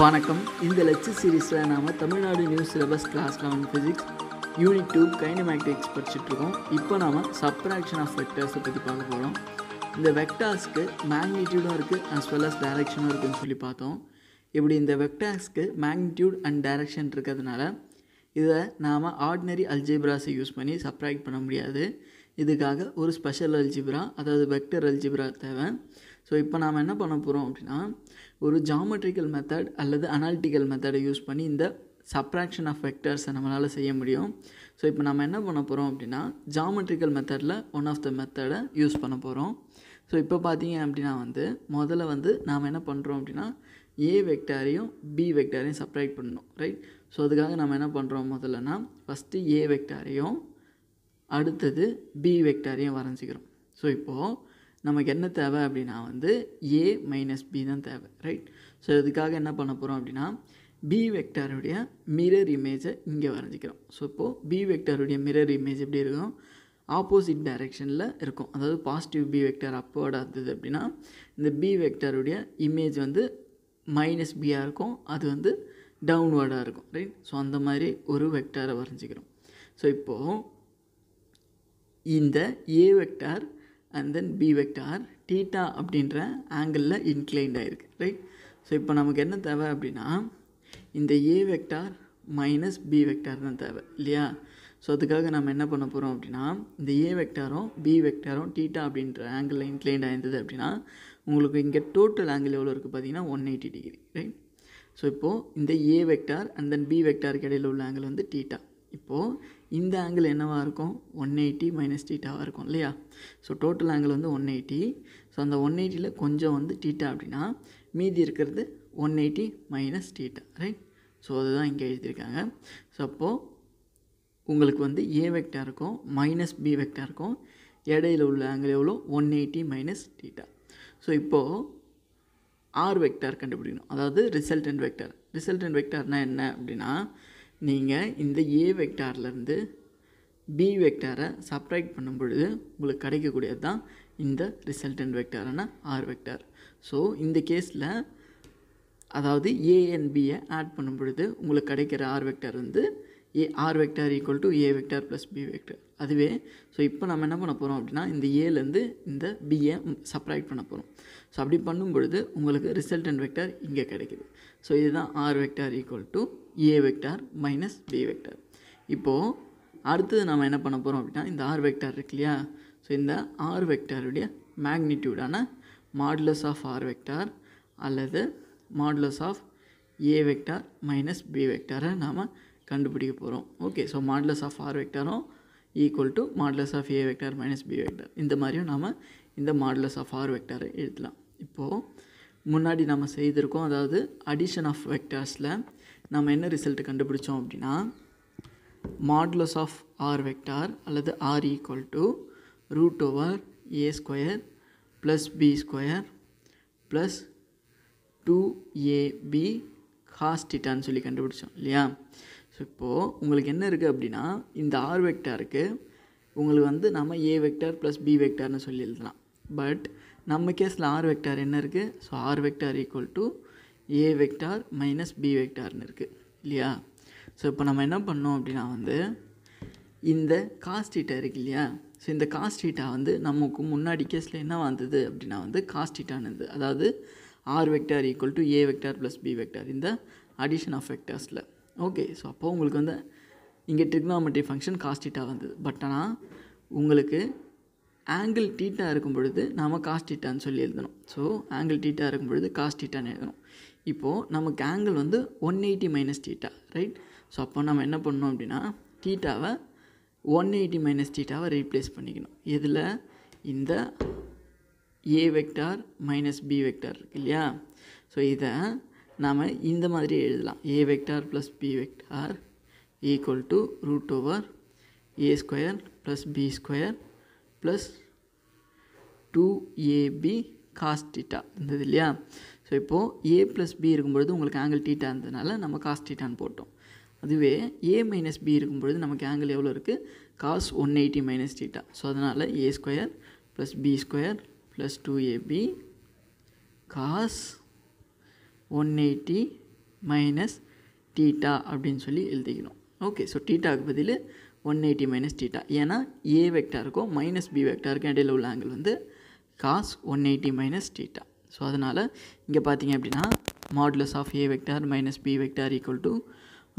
வணக்கம் இந்த லெக்சர் சீரீஸில் நாம் Tamil Nadu new syllabus class eleven physics unit two kinematics படிச்சுட்ருக்கோம் இப்போ நாம் சப்ராக்ஷன் ஆஃப் வெக்டர்ஸை பற்றி பார்க்க போகிறோம் இந்த வெக்டார்ஸ்க்கு மேக்னிடியூடாக இருக்குது அஸ் வெல் அஸ் டைரக்ஷனும் இருக்குதுன்னு சொல்லி பார்த்தோம் இப்படி இந்த வெக்டார்ஸ்க்கு மேக்னிடியூட் அண்ட் டைரக்ஷன் இருக்கிறதுனால இதை நாம் ஆர்டினரி அல்ஜிப்ராஸை யூஸ் பண்ணி சப்ராக்ட் பண்ண முடியாது இதுக்காக ஒரு ஸ்பெஷல் அல்ஜிப்ரா அதாவது வெக்டர் அல்ஜிப்ரா தேவை ஸோ இப்போ நாம் என்ன பண்ண போகிறோம் அப்படின்னா ஒரு ஜாமெட்ரிக்கல் மெத்தட் அல்லது அனாலிட்டிக்கல் மெத்தடை யூஸ் பண்ணி இந்த சப்ராக்ஷன் ஆஃப் வெக்டர்ஸை நம்மளால் செய்ய முடியும் ஸோ இப்போ நம்ம என்ன பண்ண போகிறோம் அப்படின்னா ஜாமெட்ரிக்கல் மெத்தடில் ஒன் ஆஃப் த மெத்தடை யூஸ் பண்ண போகிறோம் ஸோ இப்போ பார்த்தீங்க அப்படின்னா வந்து முதல்ல வந்து நாம் என்ன பண்ணுறோம் அப்படின்னா ஏ வெக்டாரையும் பி வெக்டாரையும் சப்ராக்ட் பண்ணணும் ரைட் ஸோ அதுக்காக நம்ம என்ன பண்ணுறோம் முதல்லனா ஃபஸ்ட்டு ஏ வெக்டாரையும் அடுத்தது பி வெக்டாரையும் வரைஞ்சிக்கிறோம் ஸோ இப்போது நமக்கு என்ன தேவை அப்படின்னா வந்து ஏ மைனஸ் பி தான் தேவை ரைட் ஸோ இதுக்காக என்ன பண்ண போகிறோம் அப்படின்னா பி வெக்டாருடைய மிரர் இமேஜை இங்கே வரைஞ்சிக்கிறோம் ஸோ இப்போது பி வெக்டாருடைய மிரர் இமேஜ் எப்படி இருக்கும் ஆப்போசிட் டைரெக்ஷனில் இருக்கும் அதாவது பாசிட்டிவ் பி வெக்டார் அப்போர்டாக இருந்தது அப்படின்னா இந்த பி வெக்டாருடைய இமேஜ் வந்து மைனஸ் பியாக இருக்கும் அது வந்து டவுன்வேர்டாக இருக்கும் ரைட் ஸோ அந்த மாதிரி ஒரு வெக்டாரை வரைஞ்சிக்கிறோம் ஸோ இப்போது இந்த A vector and then B vector theta அப்படின்ற ஆங்கிளில் இன்க்ளைண்ட் ஆகிருக்கு ரைட் ஸோ இப்போ நமக்கு என்ன தேவை அப்படின்னா இந்த A vector minus B vector தான் தேவை இல்லையா ஸோ அதுக்காக நம்ம என்ன பண்ண போகிறோம் அப்படின்னா இந்த ஏ வெக்டாரும் பி வெக்டாரும் டீட்டா அப்படின்ற ஆங்கிளில் இன்க்ளைண்ட் ஆயிருந்தது அப்படின்னா உங்களுக்கு இங்கே டோட்டல் ஆங்கிள் எவ்வளோ இருக்குது பார்த்தீங்கன்னா one eighty degree right so இப்போது இந்த A vector and then B வெக்டாருக்கு இடையில் உள்ள ஆங்கிள் வந்து டீட்டா இப்போது இந்த ஆங்கிள் என்னவாக இருக்கும் ஒன் எயிட்டி மைனஸ் டீட்டாவாக இருக்கும் இல்லையா ஸோ டோட்டல் ஆங்கிள் வந்து ஒன் எயிட்டி ஸோ அந்த ஒன் எயிட்டியில் கொஞ்சம் வந்து டீட்டா அப்படின்னா மீதி இருக்கிறது one eighty minus theta right so அதுதான் இங்கே எழுதியிருக்காங்க ஸோ அப்போது உங்களுக்கு வந்து ஏ வெக்டாக இருக்கும் மைனஸ் பி வெக்டாக இருக்கும் இடையில உள்ள ஆங்கிள் எவ்வளோ one eighty minus theta so இப்போது ஆர் வெக்டார் கண்டுபிடிக்கணும் அதாவது ரிசல்டன்ட் வெக்டார் ரிசல்டன்ட் வெக்டார்னால் என்ன அப்படின்னா நீங்கள் இந்த ஏ வெக்டார்லேருந்து பி வெக்டாரை சப்ராக்ட் பண்ணும் பொழுது உங்களுக்கு கிடைக்கக்கூடியது தான் இந்த ரிசல்டன்ட் வெக்டாரான ஆர் வெக்டார் ஸோ இந்த கேஸில் அதாவது ஏஎன்பியை ஆட் பண்ணும் பொழுது உங்களுக்கு கிடைக்கிற ஆர் வெக்டார் வந்து A R vector equal to A vector plus B vector அதுவே ஸோ இப்போ நம்ம என்ன பண்ண போகிறோம் அப்படின்னா இந்த ஏலேருந்து இந்த பிஏ சப்ராக்ட் பண்ண போகிறோம் ஸோ அப்படி பண்ணும் பொழுது உங்களுக்கு ரிசல்டன்ட் வெக்டார் இங்கே கிடைக்கிது ஸோ இதுதான் R vector equal to A vector minus B vector இப்போது அடுத்தது நம்ம என்ன பண்ண போகிறோம் அப்படின்னா இந்த ஆர் வெக்டார் இருக்கு இல்லையா ஸோ இந்த ஆர் வெக்டாருடைய மேக்னிடியூடான மாடுலஸ் ஆஃப் ஆர் வெக்டார் அல்லது modulus of A vector minus B வெக்டாரை நாம் கண்டுபிடிக்க போகிறோம் okay so modulus of R வெக்டாரும் equal to modulus of A vector minus B vector இந்த மாதிரியும் நாம் இந்த மாடலஸ் ஆஃப் ஆர் வெக்டாரை எழுதலாம் இப்போது முன்னாடி நம்ம செய்திருக்கோம் அதாவது அடிஷன் ஆஃப் வெக்டார்ஸில் நம்ம என்ன ரிசல்ட் கண்டுபிடிச்சோம் அப்படின்னா மாடலஸ் ஆஃப் ஆர் வெக்டார் அல்லது R equal to root over A square plus B square plus two AB காஸ்டிட்டான்னு சொல்லி கண்டுபிடிச்சோம் இல்லையா ஸோ இப்போது உங்களுக்கு என்ன இருக்குது அப்படின்னா இந்த ஆர் வெக்டாருக்கு உங்களுக்கு வந்து நம்ம ஏ வெக்டார் ப்ளஸ் பி வெக்டார்னு சொல்லி எழுதலாம் பட் நம்ம கேஸில் ஆர் வெக்டார் என்ன இருக்குது so R vector equal to A vector minus B வெக்டார்னு இருக்குது இல்லையா ஸோ இப்போ நம்ம என்ன பண்ணோம் அப்படின்னா வந்து இந்த காஸ்டீட்டா இருக்கு இல்லையா ஸோ இந்த காஸ்டீட்டா வந்து நமக்கு முன்னாடி கேஸில் என்ன வந்தது அப்படின்னா வந்து காஸ்டீட்டானது அதாவது R vector equal to A vector plus B vector இந்த அடிஷன் ஆஃப் வெக்டார்ஸில் ஓகே ஸோ அப்போது உங்களுக்கு வந்து இங்கே ட்ரிக்னாமெட்ரி ஃபங்க்ஷன் காஸ்டிட்டாக வந்தது பட் ஆனால் உங்களுக்கு ஆங்கிள் டீட்டாக இருக்கும் பொழுது நாம் காஸ்டிட்டான்னு சொல்லி எழுதணும் ஸோ ஆங்கிள் டீட்டாக இருக்கும் பொழுது காஸ்டிட்டான்னு எழுதணும் இப்போது நமக்கு ஆங்கிள் வந்து one eighty minus theta right so அப்போ நம்ம என்ன பண்ணோம் அப்படின்னா டீட்டாவை ஒன் எயிட்டி மைனஸ் டீட்டாவை ரீப்ளேஸ் பண்ணிக்கணும் இதில் இந்த A vector minus B vector இருக்கு இல்லையா ஸோ இதை நாம் இந்த மாதிரி எழுதலாம் A vector plus B vector equal to root over A square plus B square plus two AB cos theta இருந்தது இல்லையா ஸோ இப்போது ஏ ப்ளஸ் பி இருக்கும்பொழுது உங்களுக்கு ஆங்கிள் டீட்டா இருந்ததுனால நம்ம காஸ்டிட்டான்னு போட்டோம் அதுவே ஏ மைனஸ் பி இருக்கும்பொழுது நமக்கு ஆங்கிள் எவ்வளோ இருக்குது cos one eighty minus theta so அதனால் A square plus B square plus two AB cos one eighty minus theta அப்படின்னு சொல்லி எழுதிக்கணும் ஓகே ஸோ டீட்டாவுக்கு பதில் ஒன் எயிட்டி மைனஸ் டீட்டா ஏன்னா ஏ வெக்டாருக்கும் மைனஸ் பி வெக்டாருக்கும் இடையில் உள்ள ஆங்கிள் வந்து cos one eighty minus theta so அதனால் இங்கே பார்த்தீங்க அப்படின்னா modulus of A vector minus B vector equal to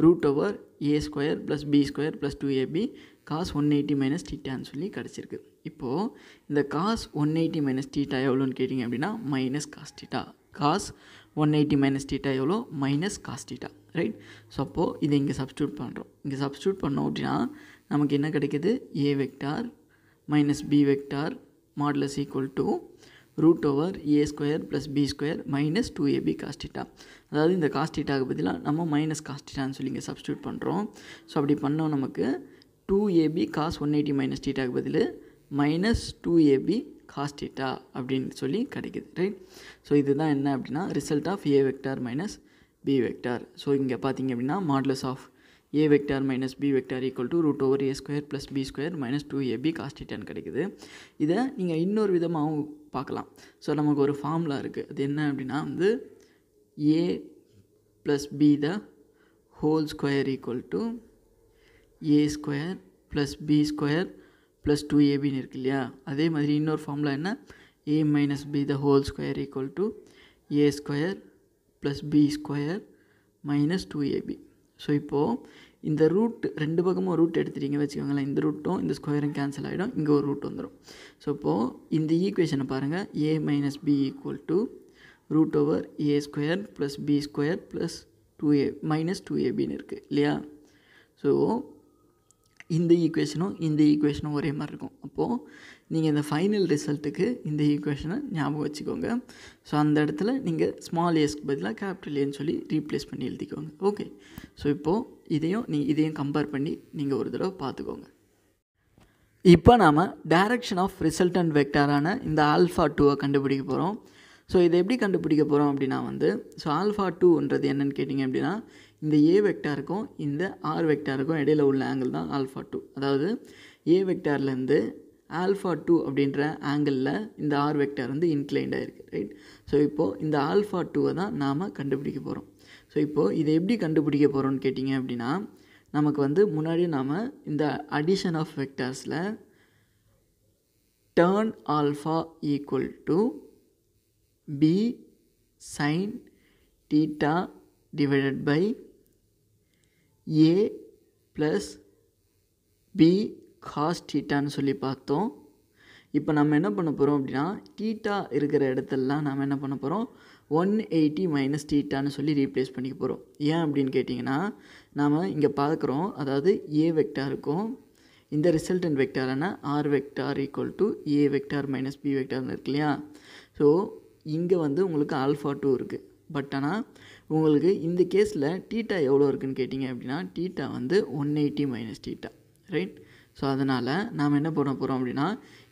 root over A square plus B square plus two AB cos one eighty minus டீட்டான்னு சொல்லி கிடச்சிருக்கு இப்போது இந்த cos one eighty minus theta எவ்வளோன்னு கேட்டிங்க அப்படின்னா minus cos theta cos one eighty minus theta எவ்வளோ minus cos theta right so அப்போது இதை இங்கே சப்ஸ்டியூட் பண்ணுறோம் இங்கே சப்ஸ்டியூட் பண்ணோம் அப்படின்னா நமக்கு என்ன கிடைக்கிது A vector minus B vector modulus equal to root over A square plus B square minus two AB cos theta அதாவது இந்த காஸ்டிட்டாக்கு பதிலாக நம்ம மைனஸ் காஸ்டிட்டான்னு சொல்லி இங்கே சப்ஸ்டியூட் பண்ணுறோம் ஸோ அப்படி பண்ணோம் நமக்கு two AB cos one eighty minus டீட்டாக்கு பதில் மைனஸ் டூ ஏபி காஸ்டீட்டா அப்படின்னு சொல்லி கிடைக்கிது ரைட் ஸோ இதுதான் என்ன அப்படின்னா result of A vector minus B vector so இங்கே பார்த்தீங்க அப்படின்னா modulus of A vector minus B vector equal to root over A square plus B square minus two AB காஸ்டீட்டான்னு கிடைக்குது இதை நீங்கள் இன்னொரு விதமாகவும் பார்க்கலாம் ஸோ நமக்கு ஒரு ஃபார்முலா இருக்குது அது என்ன அப்படின்னா வந்து A plus B the whole square equal to A square plus B square plus two ஏபின்னு இருக்கு இல்லையா அதே மாதிரி இன்னொரு ஃபார்முலா என்ன A minus B the whole square equal to A square plus B square minus two AB so இப்போது இந்த root ரெண்டு பக்கமும் ரூட் எடுத்துட்டீங்க வச்சுக்கோங்களேன் இந்த ரூட்டும் இந்த ஸ்கொயரும் கேன்சல் ஆகிடும் இங்கே ஒரு ரூட் வந்துடும் ஸோ இப்போது இந்த ஈக்குவேஷனை பாருங்கள் A minus B equal to root over A square plus B square plus two A minus two ஏபின்னு இருக்குது இல்லையா ஸோ இந்த ஈக்குவேஷனும் இந்த ஈக்குவேஷனும் ஒரே மாதிரி இருக்கும் அப்போது நீங்கள் இந்த ஃபைனல் ரிசல்ட்டுக்கு இந்த ஈக்குவேஷனை ஞாபகம் வச்சுக்கோங்க ஸோ அந்த இடத்துல நீங்கள் ஸ்மால் ஏஸ்க்கு பதிலாக கேபிட்டல் ஏன்னு சொல்லி ரீப்ளேஸ் பண்ணி எழுதிக்கோங்க ஓகே ஸோ இப்போது இதையும் நீ இதையும் கம்பேர் பண்ணி நீங்கள் ஒரு தடவை பார்த்துக்கோங்க இப்போ நாம் டைரக்ஷன் ஆஃப் ரிசல்டன்ட் வெக்டாரான இந்த ஆல்ஃபா டூவை கண்டுபிடிக்க போகிறோம் ஸோ இதை எப்படி கண்டுபிடிக்க போகிறோம் அப்படின்னா வந்து ஸோ ஆல்ஃபா டூன்றது என்னென்னு கேட்டிங்க அப்படின்னா இந்த ஏ வெக்டாருக்கும் இந்த ஆர் வெக்டாருக்கும் இடையில் உள்ள ஆங்கிள் தான் ஆல்ஃபா டூ அதாவது ஏ வெக்டார்லேருந்து ஆல்ஃபா டூ அப்படின்ற ஆங்கிளில் இந்த ஆர் வெக்டார் வந்து இன்க்ளைண்ட் ஆகிருக்கு ரைட் ஸோ இப்போது இந்த ஆல்ஃபா டூவை தான் நாம் கண்டுபிடிக்க போகிறோம் ஸோ இப்போது இதை எப்படி கண்டுபிடிக்க போகிறோம்னு கேட்டிங்க அப்படின்னா நமக்கு வந்து முன்னாடி நாம் இந்த அடிஷன் ஆஃப் வெக்டார்ஸில் tan alpha equal to B sine theta divided by A plus B cos சொல்லி பார்த்தோம் இப்போ நம்ம என்ன பண்ண போகிறோம் அப்படின்னா டீட்டா இருக்கிற இடத்துலலாம் நம்ம என்ன பண்ண போகிறோம் ஒன் எயிட்டி மைனஸ் டீட்டான்னு சொல்லி ரீப்ளேஸ் பண்ணிக்க போகிறோம் ஏன் அப்படின்னு கேட்டிங்கன்னா நாம் இங்கே பார்க்குறோம் அதாவது ஏ வெக்டார் இருக்கும் இந்த ரிசல்டன்ட் வெக்டார்னா R vector equal to A vector minus B வெக்டார்னு இருக்கு இல்லையா ஸோ இங்கே வந்து உங்களுக்கு ஆல்ஃபா டூ இருக்குது பட் ஆனால் உங்களுக்கு இந்த கேஸில் டீட்டா எவ்வளோ இருக்குன்னு கேட்டிங்க அப்படின்னா டீட்டா வந்து one eighty minus theta right so அதனால் நாம் என்ன பண்ண போகிறோம் அப்படின்னா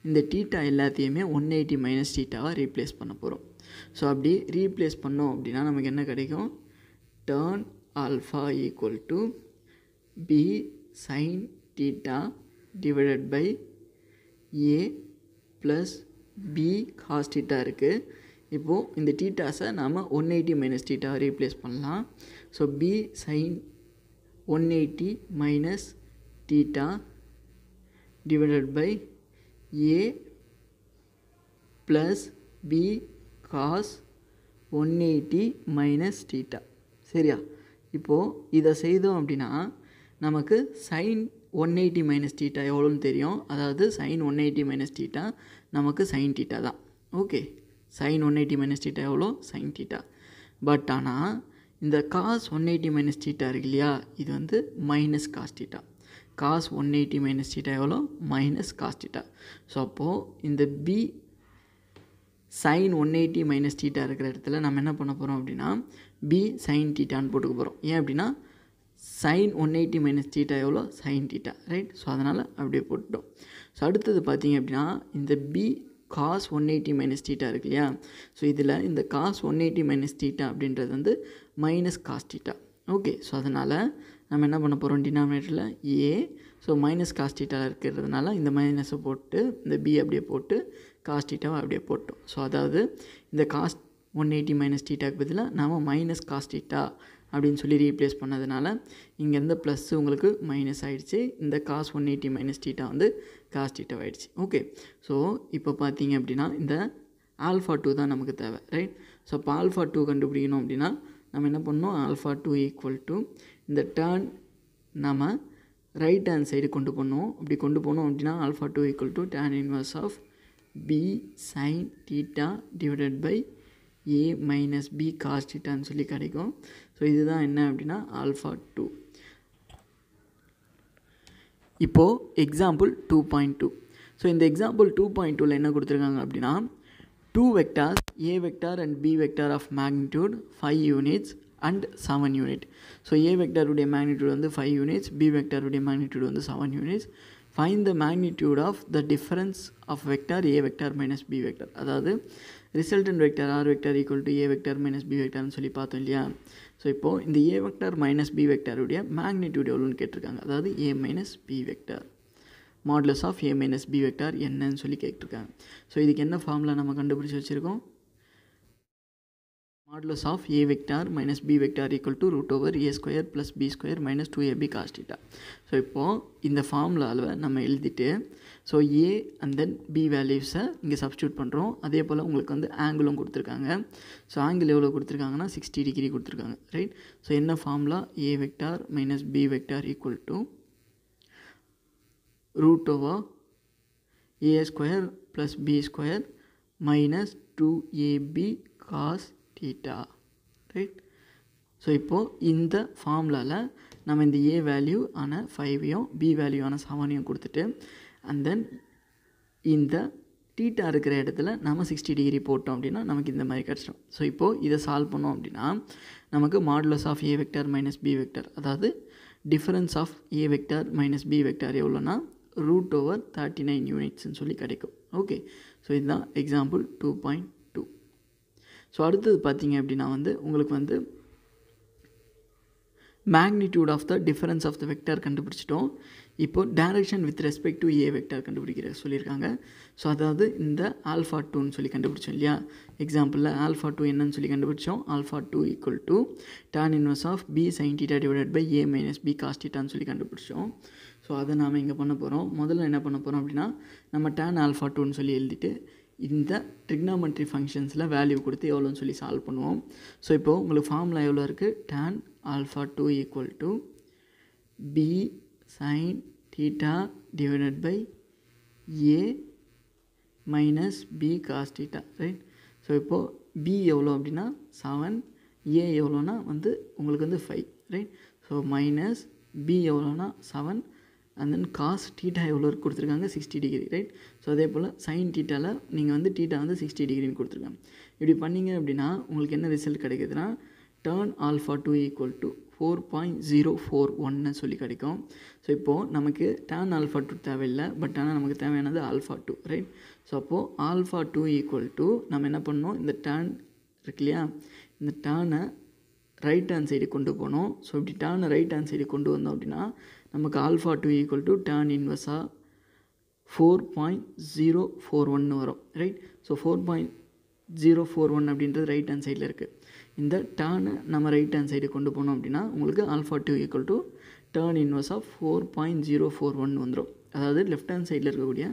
இந்த டீட்டா எல்லாத்தையுமே ஒன் எயிட்டி மைனஸ் டீட்டாவாக ரீப்ளேஸ் பண்ண போகிறோம் ஸோ அப்படி ரீப்ளேஸ் பண்ணோம் அப்படின்னா நமக்கு என்ன கிடைக்கும் tan alpha equal to B sine theta divided by A plus B cos theta இருக்குது இப்போது இந்த டீட்டாஸை நாம் ஒன் எயிட்டி மைனஸ் டீட்டாவை ரீப்ளேஸ் பண்ணலாம் so B sine one eighty minus theta divided by A plus B cos one eighty minus theta சரியா இப்போது இதை செய்தோம் அப்படின்னா நமக்கு sine one eighty minus theta எவ்வளோன்னு தெரியும் அதாவது sine one eighty minus theta நமக்கு சைன் டீட்டா தான் okay sign one eighty minus theta எவ்வளோ சைன் டீட்டா பட் ஆனால் இந்த cos one eighty minus theta இருக்கு இல்லையா இது வந்து minus cos theta cos one eighty minus theta எவ்வளோ மைனஸ் காஸ் டீட்டா ஸோ அப்போது இந்த B sine one eighty minus theta இருக்கிற இடத்துல நம்ம என்ன பண்ண போகிறோம் அப்படின்னா பி சைன் டீட்டான்னு போட்டுக்க போகிறோம் ஏன் அப்படின்னா sine one eighty minus theta எவ்வளோ சைன் டீட்டா ரைட் ஸோ அதனால் அப்படியே போட்டுட்டோம் ஸோ அடுத்தது பார்த்திங்க அப்படின்னா இந்த B cos one eighty minus theta இருக்கு இல்லையா ஸோ இதில் இந்த cos one eighty minus theta அப்படின்றது வந்து minus cos theta okay so அதனால் நம்ம என்ன பண்ண போகிறோம் டினாமினேட்டரில் ஏ ஸோ மைனஸ் காஸ் இருக்கிறதுனால இந்த மைனஸை போட்டு இந்த பி அப்படியே போட்டு காஸ் அப்படியே போட்டோம் ஸோ அதாவது இந்த காஸ்ட் ஒன் எயிட்டி மைனஸ் டீட்டாக்கு பதிலாக நாம் மைனஸ் காஸ் அப்படின்னு சொல்லி ரீப்ளேஸ் பண்ணதுனால இங்கேருந்து ப்ளஸ்ஸு உங்களுக்கு மைனஸ் ஆகிடுச்சு இந்த cos one eighty minus theta வந்து காஸ் ஆகிடுச்சு ஓகே ஸோ இப்போ பார்த்தீங்க அப்படின்னா இந்த ஆல்ஃபா டூ தான் நமக்கு தேவை ரைட் ஸோ அப்போ ஆல்ஃபா டூ கண்டுபிடிக்கணும் அப்படின்னா நம்ம என்ன பண்ணோம் ஆல்ஃபா டூ ஈக்குவல் டு இந்த டேர்ன் நம்ம ரைட் ஹேண்ட் சைடு கொண்டு போனோம் அப்படி கொண்டு போனோம் அப்படின்னா alpha two equal to tan inverse of B sine theta divided by A minus B cos சொல்லி கிடைக்கும் ஸோ இதுதான் என்ன அப்படின்னா ஆல்ஃபா டூ இப்போது example two point two so இந்த எக்ஸாம்பிள் டூ பாயிண்ட் டூவில் என்ன கொடுத்துருக்காங்க அப்படின்னா two vectors A vector and B vector of magnitude five units and seven unit so A வெக்டாருடைய மேக்னிடியூட் வந்து ஃபைவ் யூனிட்ஸ் பி வெக்டாருடைய மேக்னிடியூட் வந்து seven units find the magnitude of the difference of vector A vector minus B vector அதாவது resultant vector R vector equal to A vector minus B வெக்டர்னு சொல்லி பார்த்தோம் இல்லையா so இப்போது இந்த ஏ வெக்டர் மைனஸ் பி வெக்டருடைய magnitude எவ்வளோன்னு கேட்டிருக்காங்க அதாவது A minus B vector modulus of A minus B vector என்னன்னு சொல்லி கேட்டிருக்காங்க ஸோ இதுக்கு என்ன ஃபார்மில் நம்ம கண்டுபிடிச்சி வச்சுருக்கோம் Modulus of A vector minus B vector equal to root over A square plus B square minus two AB cos theta so இப்போது இந்த ஃபார்முலாவில் நம்ம எழுதிட்டு so A and then B வேல்யூஸை இங்கே சப்ஸ்டியூட் பண்ணுறோம் அதே போல் உங்களுக்கு வந்து ஆங்கிளும் கொடுத்துருக்காங்க ஸோ ஆங்கிள் எவ்வளோ கொடுத்துருக்காங்கன்னா சிக்ஸ்டி டிகிரி கொடுத்துருக்காங்க ரைட் ஸோ என்ன formula A vector minus B vector equal to root over A square plus B square minus two AB cos theta right so இப்போது இந்த ஃபார்முலாவில் நம்ம இந்த ஏ வேல்யூ ஆன ஃபைவையும் பி வேல்யூ ஆன செவனையும் கொடுத்துட்டு அண்ட் தென் இந்த டீட்டா இருக்கிற இடத்துல நம்ம சிக்ஸ்டி டிகிரி போட்டோம் அப்படின்னா நமக்கு இந்த மாதிரி கிடச்சிடும் ஸோ இப்போது இதை சால்வ் பண்ணோம் அப்படின்னா நமக்கு modulus of A vector minus B vector அதாவது difference of A vector minus B vector எவ்வளோனா ரூட் ஓவர் தேர்ட்டி நைன் யூனிட்ஸ்னு சொல்லி கிடைக்கும் ஓகே ஸோ இதுதான் எக்ஸாம்பிள் டூ பாயிண்ட் ஸோ அடுத்தது பார்த்திங்க அப்படின்னா வந்து உங்களுக்கு வந்து magnitude of the difference of the vector கண்டுபிடிச்சிட்டோம் இப்போ direction with respect to A vector கண்டுபிடிக்கிற சொல்லியிருக்காங்க ஸோ அதாவது இந்த ஆல்ஃபா டூன்னு சொல்லி கண்டுபிடிச்சோம் இல்லையா எக்ஸாம்பிளில் ஆல்ஃபா டூ என்னன்னு சொல்லி கண்டுபிடிச்சோம் alpha two equal to tan inverse of B sine theta divided by A minus B காஸ்டிட்டான்னு சொல்லி கண்டுபிடிச்சோம் ஸோ அதை நாம் இங்கே பண்ண போகிறோம் முதல்ல என்ன பண்ண போகிறோம் அப்படின்னா நம்ம டேன் ஆல்ஃபா டூன்னு சொல்லி எழுதிட்டு இந்த ட்ரிக்னாமெட்ரி ஃபங்க்ஷன்ஸில் வேல்யூ கொடுத்து எவ்வளோன்னு சொல்லி சால்வ் பண்ணுவோம் ஸோ இப்போது உங்களுக்கு ஃபார்முலா எவ்வளோ இருக்குது tan alpha two equal to B sine theta divided by A minus B cos theta right so இப்போது பி எவ்வளோ அப்படின்னா செவன் ஏ எவ்வளோனா வந்து உங்களுக்கு வந்து five right so minus B எவ்வளோனா seven and then cos theta எவ்வளோ கொடுத்துருக்காங்க சிக்ஸ்டி டிகிரி ரைட் ஸோ அதே போல் சைன் டீட்டாவில் நீங்கள் வந்து டீட்டா வந்து சிக்ஸ்டி டிகிரின்னு கொடுத்துருக்காங்க இப்படி பண்ணிங்க அப்படின்னா உங்களுக்கு என்ன ரிசல்ட் கிடைக்குதுன்னா tan alpha two equal to four point zero four ஒன்னு சொல்லி கிடைக்கும் ஸோ இப்போது நமக்கு டேன் ஆல்ஃபா டூ தேவையில்லை பட் ஆனால் நமக்கு தேவையானது ஆல்ஃபா டூ ரைட் ஸோ அப்போது ஆல்ஃபா டூ ஈக்குவல் டு நம்ம என்ன பண்ணோம் இந்த டேன் இருக்கு இல்லையா இந்த டேனை ரைட் ஹேண்ட் சைடு கொண்டு போனோம் ஸோ இப்படி டேனை ரைட் ஹேண்ட் சைடு கொண்டு வந்தோம் அப்படின்னா நமக்கு alpha two equal to tan இன்வெர்ஸாக ஃபோர் பாயிண்ட் ஜீரோ ஃபோர் ஒன்று வரும் right so four point zero four one அப்படின்றது ரைட் ஹேண்ட் சைடில் இருக்குது இந்த டேர்னை நம்ம ரைட் ஹேண்ட் சைடு கொண்டு போனோம் அப்படின்னா உங்களுக்கு alpha two equal to tan இன்வெர்ஸாக four point zero four one வந்துடும் அதாவது லெஃப்ட் ஹேண்ட் சைடில் இருக்கக்கூடிய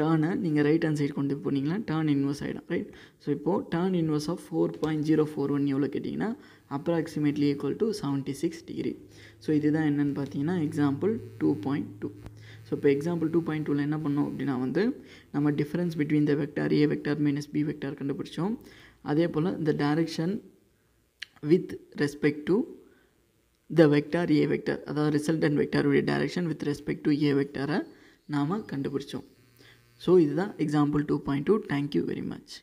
டேர்னை நீங்கள் ரைட் ஹேண்ட் சைடு கொண்டு போனீங்கன்னா டேர்ன் இன்வர்ஸ் ஆகிடும் ரைட் ஸோ இப்போது tan inverse of four point zero four one எவ்வளோ கேட்டிங்கன்னா approximately equal to seventy six degree so இதுதான் என்னென்னு பார்த்தீங்கன்னா example two point two so இப்போ எக்ஸாம்பிள் டூ பாயிண்ட் டூவில் என்ன பண்ணோம் அப்படின்னா வந்து நம்ம difference between the vector A vector minus B vector கண்டுபிடிச்சோம் அதே போல் இந்த direction with respect to the vector A vector அதாவது அண்ட் வெக்டாருடைய direction with respect to A வெக்டாரை நாம் கண்டுபிடிச்சோம் So, this is the example 2.2. Thank you very much.